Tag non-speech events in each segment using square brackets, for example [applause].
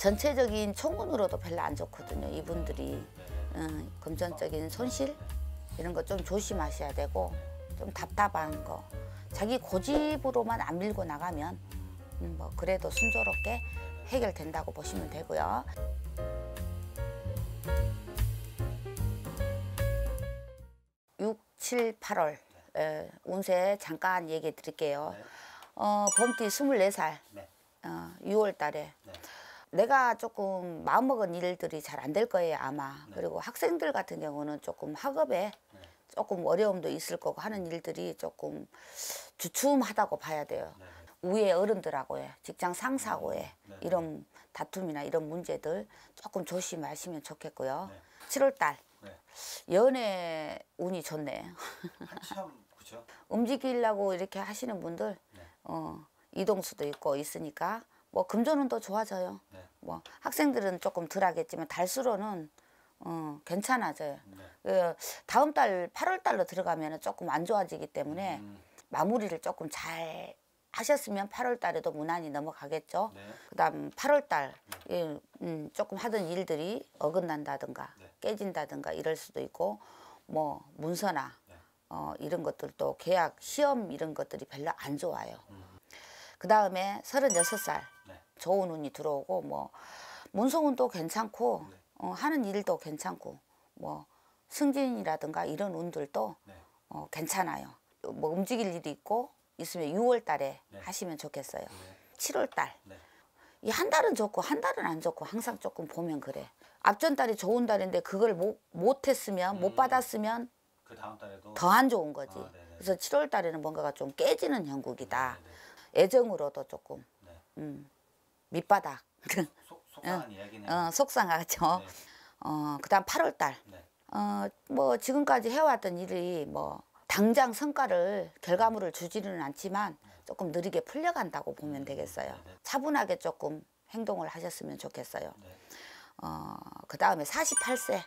전체적인 청운으로도 별로 안 좋거든요. 이분들이 음, 금전적인 손실 이런 거 좀 조심하셔야 되고 좀 답답한 거 자기 고집으로만 안 밀고 나가면 음, 뭐 그래도 순조롭게 해결된다고 보시면 되고요. 6, 7, 8월 에, 운세 잠깐 얘기 드릴게요. 네. 어, 봄띠 2 4살 네. 어, 6월 달에 네. 내가 조금 마음먹은 일들이 잘 안 될 거예요 아마 네. 그리고 학생들 같은 경우는 조금 학업에 네. 조금 어려움도 있을 거고 하는 일들이 조금 주춤하다고 봐야 돼요 네. 위에 어른들하고의 직장 상사고의 음. 네. 이런 다툼이나 이런 문제들 조금 조심하시면 좋겠고요 7월달 연애 운이 좋네 한참 아, 그죠 [laughs] 움직이려고 이렇게 하시는 분들 어, 이동수도 있고 있으니까 뭐금전은더 좋아져요. 네. 뭐 학생들은 조금 덜하겠지만 달수로는 어, 괜찮아져요. 그 다음 달 8월 달로 들어가면 조금 안 좋아지기 때문에 음. 마무리를 조금 잘 하셨으면 8월 달에도 무난히 넘어가겠죠. 네. 그다음 8월 달 네. 예, 음, 조금 하던 일들이 어긋난다든가 네. 깨진다든가 이럴 수도 있고 뭐 문서나 네. 어, 이런 것들도 계약 시험 이런 것들이 별로 안 좋아요. 음. 그다음에 36살 좋은 운이 들어오고 뭐 문성운도 괜찮고 네. 어, 하는 일도 괜찮고 뭐 승진이라든가 이런 운들도 네. 어, 괜찮아요. 뭐 움직일 일이 있고 있으면 6월 달에 네. 하시면 좋겠어요. 7월 달. 네. 이한 달은 좋고 한 달은 안 좋고 항상 조금 보면 그래. 앞전 달이 좋은 달인데 그걸 못, 못 했으면 음. 못 받았으면 그 다음 달에도 더 안 좋은 거지. 아, 그래서 7월 달에는 뭔가가 좀 깨지는 형국이다. 네, 애정으로도 조금. 음. 밑바닥. 속, 속상한 이야기네요. 어, 속상하죠. 네. 어, 그다음 8월 달. 네. 어, 뭐 지금까지 해왔던 일이 뭐 당장 성과를 결과물을 주지는 않지만 네. 조금 느리게 풀려간다고 보면 음, 되겠어요. 네, 네. 차분하게 조금 행동을 하셨으면 좋겠어요. 어, 그다음에 48세.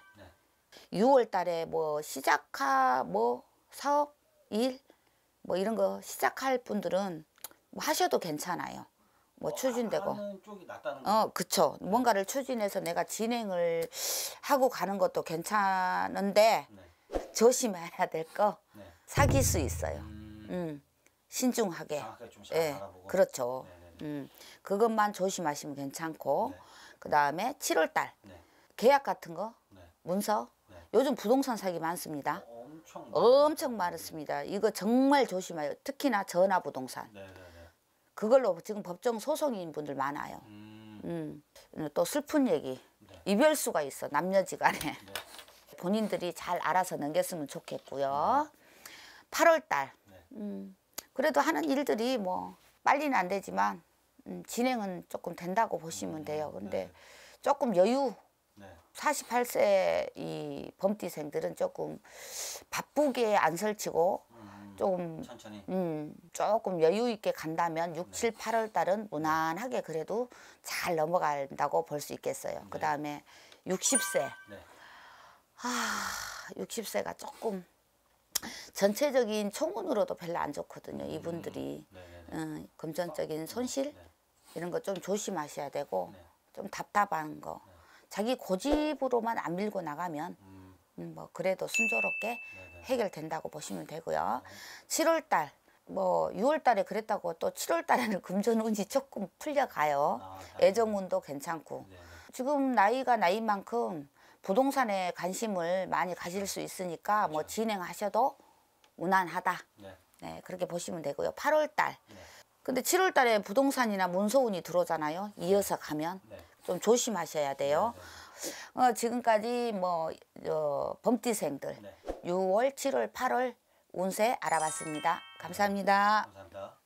6월 달에 뭐 시작하 뭐 사업 일 뭐 이런 거 시작할 분들은 뭐 하셔도 괜찮아요. 뭐 추진되고 어 그쵸 네. 뭔가를 추진해서 내가 진행을 하고 가는 것도 괜찮은데 네. 조심해야 될거 네. 사귈 수 있어요 음, 음. 신중하게 예 네. 그렇죠 네네음 그것만 조심하시면 괜찮고 그 다음에 7월달 계약 같은 거 문서 요즘 부동산 사기 많습니다 어, 엄청, 엄청 많습니다 이거 정말 조심해요 특히나 전화부동산 네네. 그걸로 지금 법정 소송인 분들 많아요. 음. 음. 또 슬픈 얘기. 네. 이별수가 있어 남녀지간에. 네. [laughs] 본인들이 잘 알아서 넘겼으면 좋겠고요. 음. 8월달. 네. 음. 그래도 하는 일들이 뭐 빨리는 안 되지만 음, 진행은 조금 된다고 보시면 음. 돼요. 근데 네. 조금 여유. 네. 사십팔 세이 범띠생들은 조금 바쁘게 안 설치고 조금 천천히. 음, 조금 여유 있게 간다면 6, 네. 7, 8월 달은 무난하게 그래도 잘 넘어간다고 볼 수 있겠어요. 네. 그다음에 60세. 네. 아, 60세가 조금 전체적인 총운으로도 별로 안 좋거든요. 이분들이 음, 음 금전적인 어, 손실 이런 거 좀 조심하셔야 되고 좀 답답한 거. 자기 고집으로만 안 밀고 나가면 음. 음, 뭐 그래도 순조롭게 해결된다고 보시면 되고요. 7월 음. 달, 뭐 6월 달에 그랬다고 또 7월 달에는 [laughs] 금전운이 조금 풀려가요. 아, 애정운도 괜찮고. 지금 나이가 나이만큼 부동산에 관심을 많이 가질 수 있으니까 뭐 그렇죠. 진행하셔도 무난하다. 네. 네, 그렇게 보시면 되고요. 8월 달. 네. 근데 7월 달에 부동산이나 문서운이 들어오잖아요. 이어서 가면 네. 좀 조심하셔야 돼요. 어, 지금까지 뭐 어, 범띠생들 네. 6월, 7월, 8월 운세 알아봤습니다. 감사합니다. 감사합니다.